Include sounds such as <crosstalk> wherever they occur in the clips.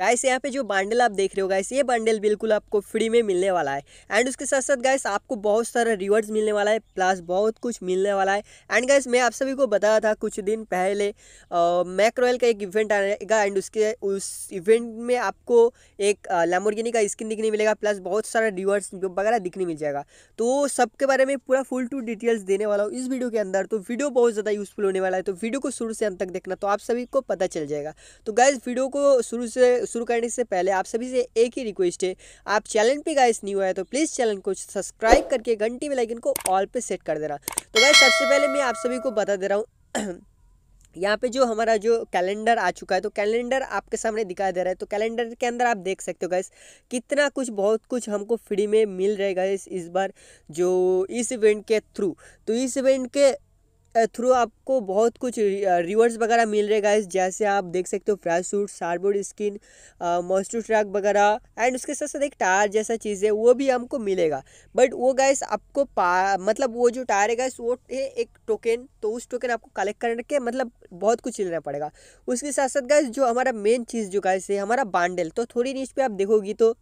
guys यहाँ पे जो बंडल आप देख रहे हो गाइस ये बंडल बिल्कुल आपको फ्री में मिलने वाला है एंड उसके साथ साथ गाइस आपको बहुत सारा रिवर्ड्स मिलने वाला है प्लस बहुत कुछ मिलने वाला है एंड गाइस मैं आप सभी को बताया था कुछ दिन पहले मैक्रोयल का एक इवेंट आएगा एंड उसके उस इवेंट में आपको एक लेमोरगिनी का स्किन दिखने मिलेगा प्लस बहुत सारा रिवर्ड्स वगैरह दिखने मिल जाएगा तो सब के बारे में पूरा फुल टू डिटेल्स देने वाला हूँ इस वीडियो के अंदर तो वीडियो बहुत ज़्यादा यूज़फुल होने वाला है तो वीडियो को शुरू से अंत तक देखना तो आप सभी को पता चल जाएगा तो गाइज वीडियो को शुरू से शुरू करने से पहले आप सभी से एक ही रिक्वेस्ट है आप चैनल पे गाइस न्यू है तो प्लीज़ चैनल को सब्सक्राइब करके घंटी में लाइकन को ऑल पे सेट कर देना तो गाइस सबसे पहले मैं आप सभी को बता दे रहा हूँ <clears throat> यहाँ पे जो हमारा जो कैलेंडर आ चुका है तो कैलेंडर आपके सामने दिखाई दे रहा है तो कैलेंडर के अंदर आप देख सकते हो गैस कितना कुछ बहुत कुछ हमको फ्री में मिल रहा है गैस इस बार जो इस इवेंट के थ्रू तो इस इवेंट के थ्रू आपको बहुत कुछ रिवर्स वगैरह मिल रहे गाइस जैसे आप देख सकते हो fresh suit surfboard skin moisture track वगैरह एंड उसके साथ साथ एक टायर जैसा चीज़ है वो भी हमको मिलेगा बट वो गाइस आपको पा मतलब वो जो टायर है गाइस वो है एक टोकन तो उस टोकन आपको कलेक्ट के मतलब बहुत कुछ लेना पड़ेगा उसके साथ साथ गाइस जो हमारा मेन चीज़ जो गाइस है हमारा बांडल तो थोड़ी नीच पर आप देखोगी तो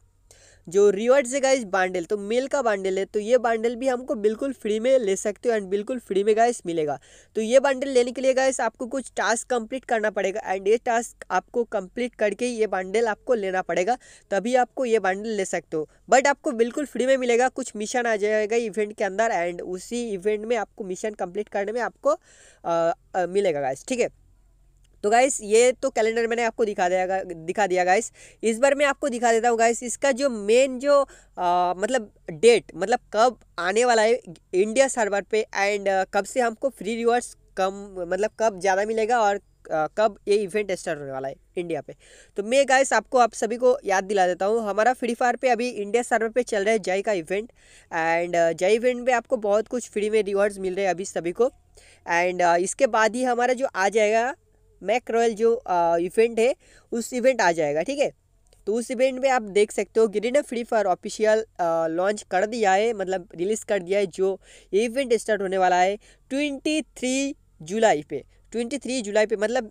जो रिवर्ड्स है गाइस बांडल तो मेल का बांडल है तो ये बांडल भी हमको बिल्कुल फ्री में ले सकते हो एंड बिल्कुल फ्री में गाइस मिलेगा तो ये बांडल लेने के लिए गाइस आपको कुछ टास्क कंप्लीट करना पड़ेगा एंड ये टास्क आपको कंप्लीट करके ये बांडल आपको लेना पड़ेगा तभी आपको ये बांडल ले सकते हो बट आपको बिल्कुल फ्री में मिलेगा कुछ मिशन आ जाएगा इवेंट के अंदर एंड उसी इवेंट में आपको मिशन कंप्लीट करने में आपको आ, आ, मिलेगा गाइस ठीक है तो गाइस ये तो कैलेंडर मैंने आपको दिखा दिया दिखा दिया गाइस इस बार मैं आपको दिखा देता हूँ गाइस इसका जो मेन जो आ, मतलब डेट मतलब कब आने वाला है इंडिया सर्वर पे एंड कब से हमको फ्री रिवर्स कम मतलब कब ज़्यादा मिलेगा और आ, कब ये इवेंट स्टार्ट होने वाला है इंडिया पे तो मैं गाइस आपको आप सभी को याद दिला देता हूँ हमारा फ्री फायर पे अभी इंडिया सर्वर पे चल रहा है जय का इवेंट एंड जय इवेंट में आपको बहुत कुछ फ्री में रिवॉर्ड्स मिल रहे हैं अभी सभी को एंड इसके बाद ही हमारा जो आ जाएगा मैक रॉयल जो इवेंट है उस इवेंट आ जाएगा ठीक है तो उस इवेंट में आप देख सकते हो green free fire official launch कर दिया है मतलब रिलीज़ कर दिया है जो ये इवेंट स्टार्ट होने वाला है ट्वेंटी थ्री जुलाई पे ट्वेंटी थ्री जुलाई पे मतलब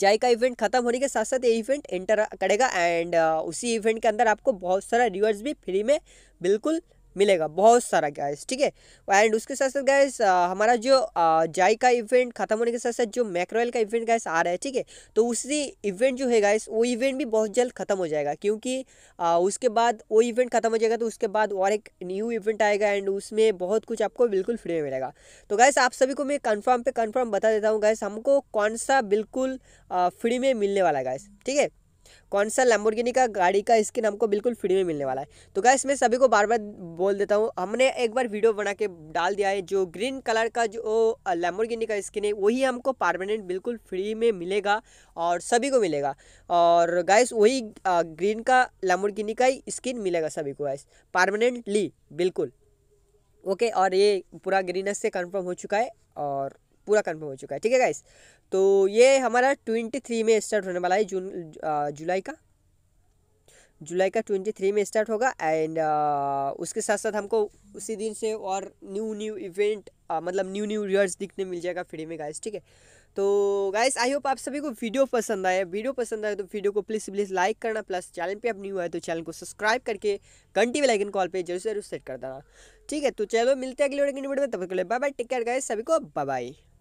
जाय का इवेंट खत्म होने के साथ साथ ये इवेंट एंटर करेगा एंड उसी इवेंट के अंदर आपको बहुत सारा रिवर्स भी फ्री में बिल्कुल मिलेगा बहुत सारा गैस ठीक है एंड उसके साथ साथ गैस हमारा जो जाई का इवेंट खत्म होने के साथ साथ जो मैक्रोवेल का इवेंट गैस आ रहा है ठीक है तो उसी इवेंट जो है गैस वो इवेंट भी बहुत जल्द खत्म हो जाएगा क्योंकि आ, उसके बाद वो इवेंट खत्म हो जाएगा तो उसके बाद और एक न्यू इवेंट आएगा एंड उसमें बहुत कुछ आपको बिल्कुल फ्री में मिलेगा तो गैस आप सभी को मैं कन्फर्म पे कन्फर्म बता देता हूँ गैस हमको कौन सा बिल्कुल फ्री में मिलने वाला है गैस ठीक है कौन सा लैम्बोर्गिनी का गाड़ी का स्किन हमको बिल्कुल फ्री में मिलने वाला है तो गैस मैं सभी को बार बार बोल देता हूँ हमने एक बार वीडियो बना के डाल दिया है जो ग्रीन कलर का जो लैम्बोर्गिनी का स्किन है वही हमको परमानेंट बिल्कुल फ्री में मिलेगा और सभी को मिलेगा और गैस वही ग्रीन का लैम्बोर्गिनी का स्किन मिलेगा सभी को गैस परमानेंटली बिल्कुल ओके और ये पूरा ग्रीनस से कंफर्म हो चुका है और पूरा कन्फर्म हो चुका है ठीक है गाइस तो ये हमारा ट्वेंटी थ्री में स्टार्ट होने वाला है जून जुलाई का जुलाई का ट्वेंटी थ्री में स्टार्ट होगा एंड उसके साथ साथ हमको उसी दिन से और न्यू न्यू इवेंट मतलब न्यू न्यू रिवर्स दिखने मिल जाएगा फ्री में गाइस ठीक है तो गाइस आई होप आप सभी को वीडियो पसंद आए वीडियो पसंद आए तो वीडियो को प्लीज़ प्लीज़ लाइक करना प्लस चैनल पे आप न्यू आए तो चैनल को सब्सक्राइब करके घंटी वाला आइकन कॉल पे जरूर जरूर सेट कर देना ठीक है तो चलो मिलते हैं अगले वीडियो में तब तक के लिए bye bye take care guys सभी को बाय बाय